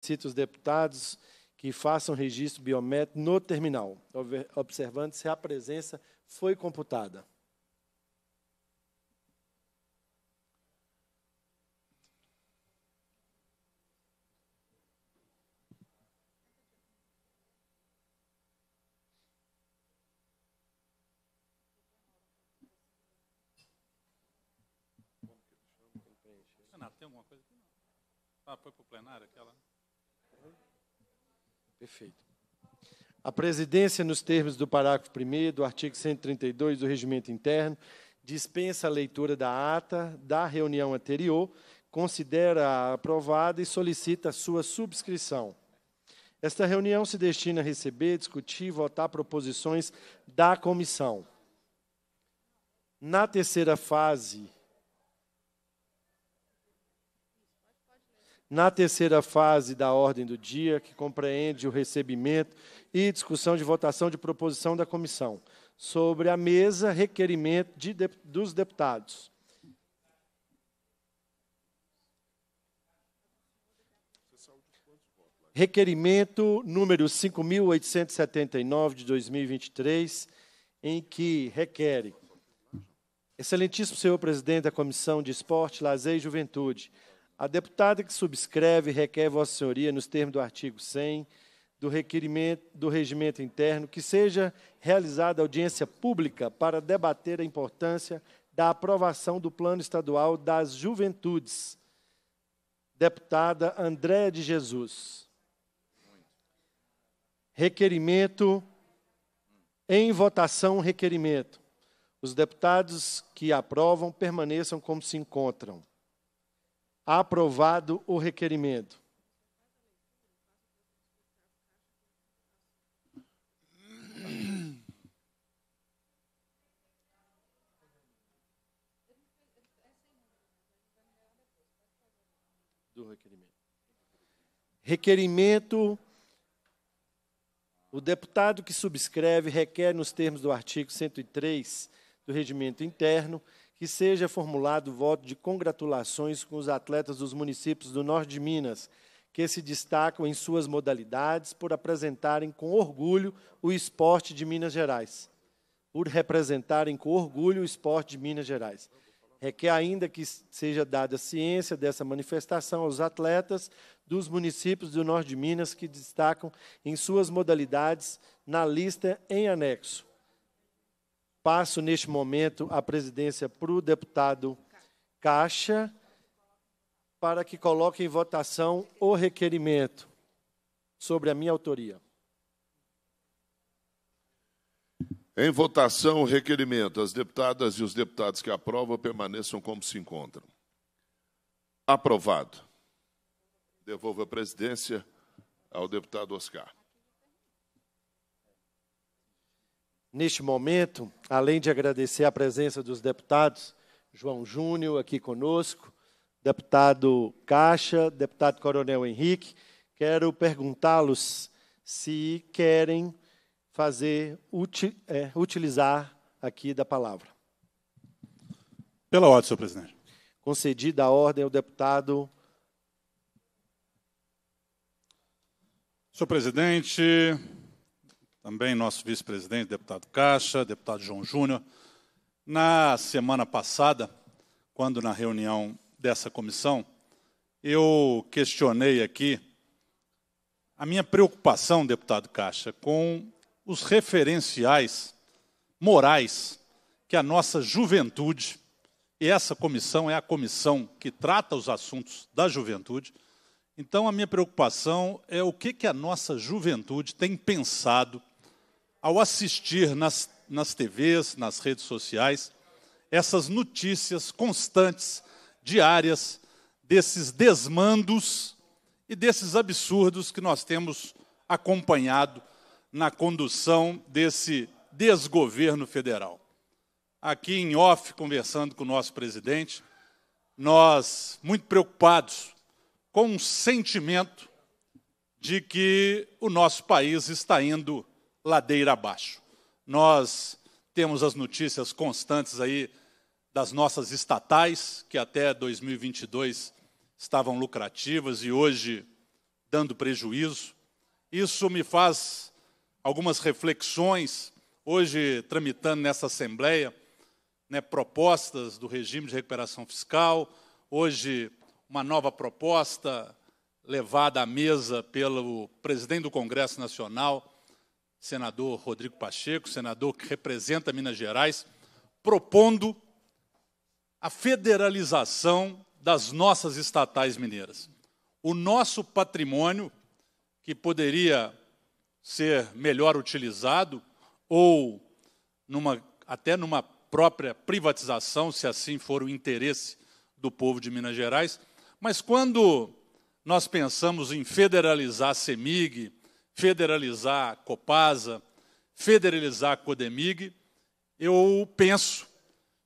Cito os deputados que façam registro biométrico no terminal, observando se a presença foi computada. tem alguma coisa Ah, foi para o plenário aquela? Perfeito. A presidência, nos termos do parágrafo 1 do artigo 132 do Regimento Interno, dispensa a leitura da ata da reunião anterior, considera-a aprovada e solicita sua subscrição. Esta reunião se destina a receber, discutir e votar proposições da comissão. Na terceira fase na terceira fase da ordem do dia, que compreende o recebimento e discussão de votação de proposição da comissão sobre a mesa requerimento de, de, dos deputados. Requerimento número 5.879 de 2023, em que requer, Excelentíssimo senhor presidente da Comissão de Esporte, Lazer e Juventude, a deputada que subscreve requer Vossa Senhoria, nos termos do artigo 100 do, requerimento, do regimento interno, que seja realizada audiência pública para debater a importância da aprovação do Plano Estadual das Juventudes. Deputada Andréa de Jesus. Requerimento em votação, requerimento. Os deputados que aprovam permaneçam como se encontram aprovado o requerimento. Do requerimento. Requerimento. O deputado que subscreve requer, nos termos do artigo 103 do Regimento Interno, que seja formulado voto de congratulações com os atletas dos municípios do Norte de Minas, que se destacam em suas modalidades por apresentarem com orgulho o esporte de Minas Gerais. Por representarem com orgulho o esporte de Minas Gerais. Requer ainda que seja dada ciência dessa manifestação aos atletas dos municípios do Norte de Minas que destacam em suas modalidades na lista em anexo Passo neste momento a presidência para o deputado Caixa para que coloque em votação o requerimento sobre a minha autoria. Em votação, o requerimento. As deputadas e os deputados que aprovam permaneçam como se encontram. Aprovado. Devolvo a presidência ao deputado Oscar. Neste momento, além de agradecer a presença dos deputados João Júnior aqui conosco, deputado Caixa, deputado Coronel Henrique, quero perguntá-los se querem fazer uti, é, utilizar aqui da palavra. Pela ordem, senhor presidente. Concedida a ordem ao deputado. Senhor presidente, também nosso vice-presidente, deputado Caixa, deputado João Júnior. Na semana passada, quando na reunião dessa comissão, eu questionei aqui a minha preocupação, deputado Caixa, com os referenciais morais que a nossa juventude, e essa comissão é a comissão que trata os assuntos da juventude, então a minha preocupação é o que, que a nossa juventude tem pensado ao assistir nas, nas TVs, nas redes sociais, essas notícias constantes, diárias, desses desmandos e desses absurdos que nós temos acompanhado na condução desse desgoverno federal. Aqui em off, conversando com o nosso presidente, nós muito preocupados com um sentimento de que o nosso país está indo ladeira abaixo. Nós temos as notícias constantes aí das nossas estatais, que até 2022 estavam lucrativas e hoje dando prejuízo. Isso me faz algumas reflexões, hoje tramitando nessa Assembleia, né, propostas do regime de recuperação fiscal, hoje uma nova proposta levada à mesa pelo presidente do Congresso Nacional, senador Rodrigo Pacheco, senador que representa Minas Gerais, propondo a federalização das nossas estatais mineiras. O nosso patrimônio, que poderia ser melhor utilizado, ou numa, até numa própria privatização, se assim for o interesse do povo de Minas Gerais, mas quando nós pensamos em federalizar a CEMIG, federalizar a Copasa, federalizar a Codemig, eu penso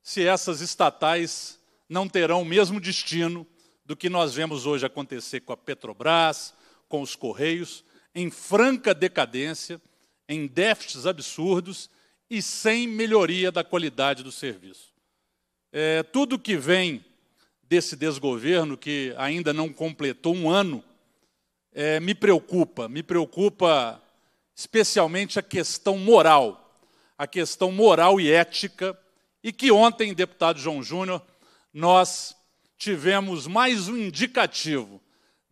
se essas estatais não terão o mesmo destino do que nós vemos hoje acontecer com a Petrobras, com os Correios, em franca decadência, em déficits absurdos e sem melhoria da qualidade do serviço. É, tudo que vem desse desgoverno, que ainda não completou um ano, é, me preocupa. Me preocupa especialmente a questão moral, a questão moral e ética, e que ontem, deputado João Júnior, nós tivemos mais um indicativo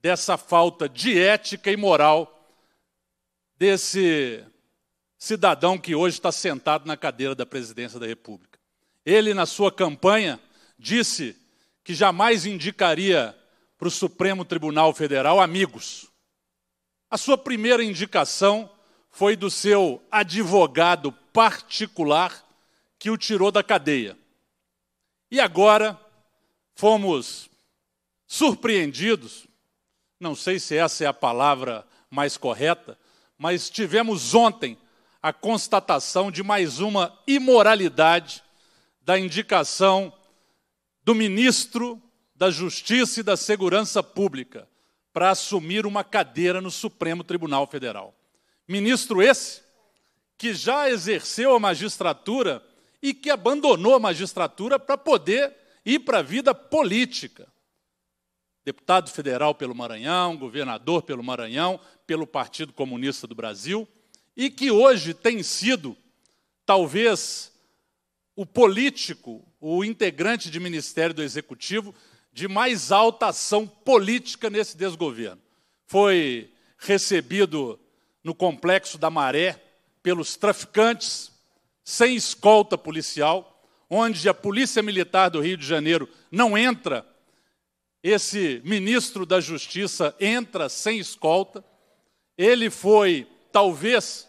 dessa falta de ética e moral desse cidadão que hoje está sentado na cadeira da presidência da República. Ele, na sua campanha, disse que jamais indicaria para o Supremo Tribunal Federal amigos. A sua primeira indicação foi do seu advogado particular que o tirou da cadeia. E agora fomos surpreendidos, não sei se essa é a palavra mais correta, mas tivemos ontem a constatação de mais uma imoralidade da indicação do ministro da Justiça e da Segurança Pública, para assumir uma cadeira no Supremo Tribunal Federal. Ministro esse que já exerceu a magistratura e que abandonou a magistratura para poder ir para a vida política. Deputado federal pelo Maranhão, governador pelo Maranhão, pelo Partido Comunista do Brasil, e que hoje tem sido, talvez, o político, o integrante de ministério do Executivo de mais alta ação política nesse desgoverno. Foi recebido no complexo da Maré pelos traficantes, sem escolta policial, onde a Polícia Militar do Rio de Janeiro não entra, esse ministro da Justiça entra sem escolta. Ele foi, talvez,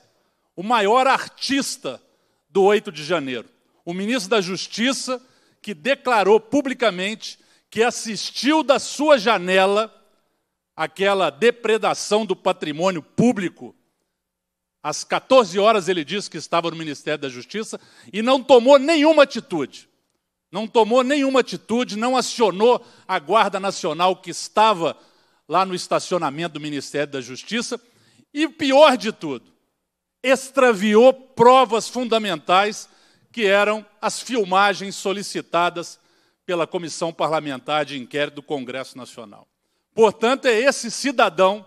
o maior artista do 8 de janeiro. O ministro da Justiça que declarou publicamente que assistiu da sua janela aquela depredação do patrimônio público. Às 14 horas ele disse que estava no Ministério da Justiça e não tomou nenhuma atitude. Não tomou nenhuma atitude, não acionou a Guarda Nacional que estava lá no estacionamento do Ministério da Justiça. E pior de tudo, extraviou provas fundamentais que eram as filmagens solicitadas pela Comissão Parlamentar de Inquérito do Congresso Nacional. Portanto, é esse cidadão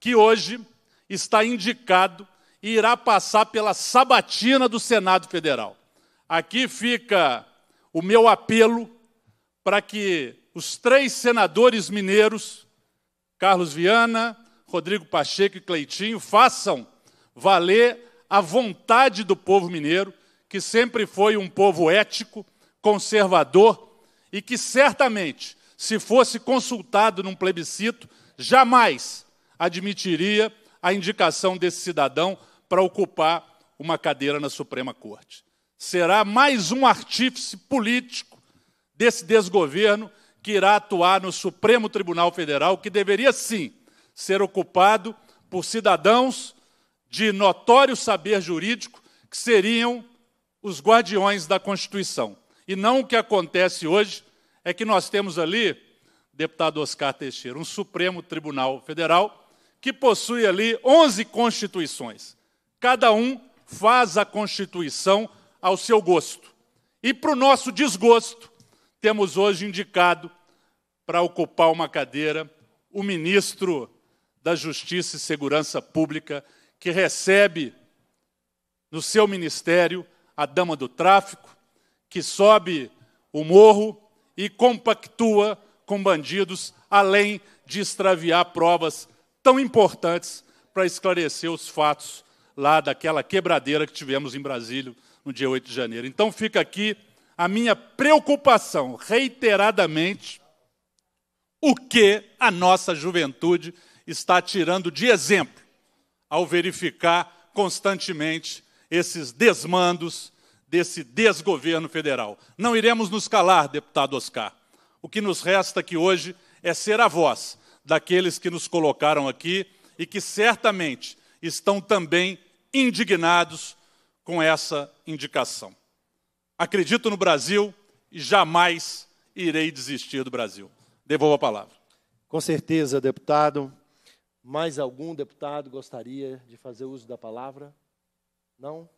que hoje está indicado e irá passar pela sabatina do Senado Federal. Aqui fica o meu apelo para que os três senadores mineiros, Carlos Viana, Rodrigo Pacheco e Cleitinho, façam valer a vontade do povo mineiro, que sempre foi um povo ético, conservador e que certamente, se fosse consultado num plebiscito, jamais admitiria a indicação desse cidadão para ocupar uma cadeira na Suprema Corte. Será mais um artífice político desse desgoverno que irá atuar no Supremo Tribunal Federal, que deveria sim ser ocupado por cidadãos de notório saber jurídico, que seriam os guardiões da Constituição. E não o que acontece hoje é que nós temos ali, deputado Oscar Teixeira, um Supremo Tribunal Federal que possui ali 11 constituições. Cada um faz a Constituição ao seu gosto. E, para o nosso desgosto, temos hoje indicado para ocupar uma cadeira o ministro da Justiça e Segurança Pública, que recebe no seu ministério a dama do tráfico, que sobe o morro e compactua com bandidos, além de extraviar provas tão importantes para esclarecer os fatos lá daquela quebradeira que tivemos em Brasília no dia 8 de janeiro. Então fica aqui a minha preocupação, reiteradamente, o que a nossa juventude está tirando de exemplo ao verificar constantemente esses desmandos, desse desgoverno federal. Não iremos nos calar, deputado Oscar. O que nos resta aqui hoje é ser a voz daqueles que nos colocaram aqui e que certamente estão também indignados com essa indicação. Acredito no Brasil e jamais irei desistir do Brasil. Devolvo a palavra. Com certeza, deputado. Mais algum deputado gostaria de fazer uso da palavra? Não?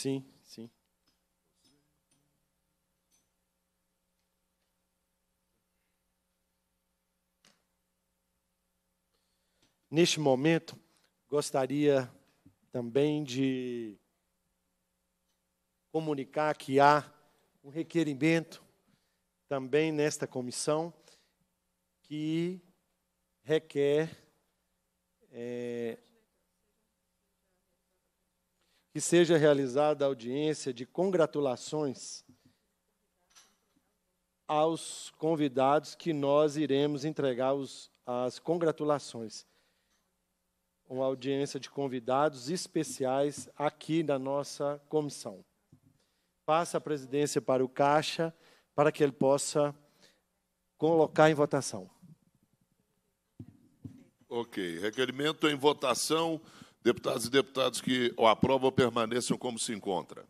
Sim, sim. Neste momento, gostaria também de comunicar que há um requerimento também nesta comissão que requer é, que seja realizada a audiência de congratulações aos convidados que nós iremos entregar os, as congratulações. Uma audiência de convidados especiais aqui na nossa comissão. Passa a presidência para o Caixa, para que ele possa colocar em votação. Ok. Requerimento em votação Deputados e deputados que o aprovam permaneçam como se encontra.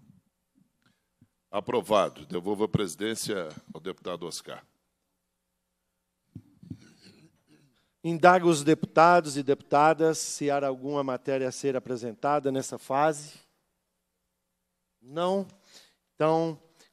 Aprovado. Devolvo a presidência ao deputado Oscar. Indaga os deputados e deputadas se há alguma matéria a ser apresentada nessa fase. Não? Então,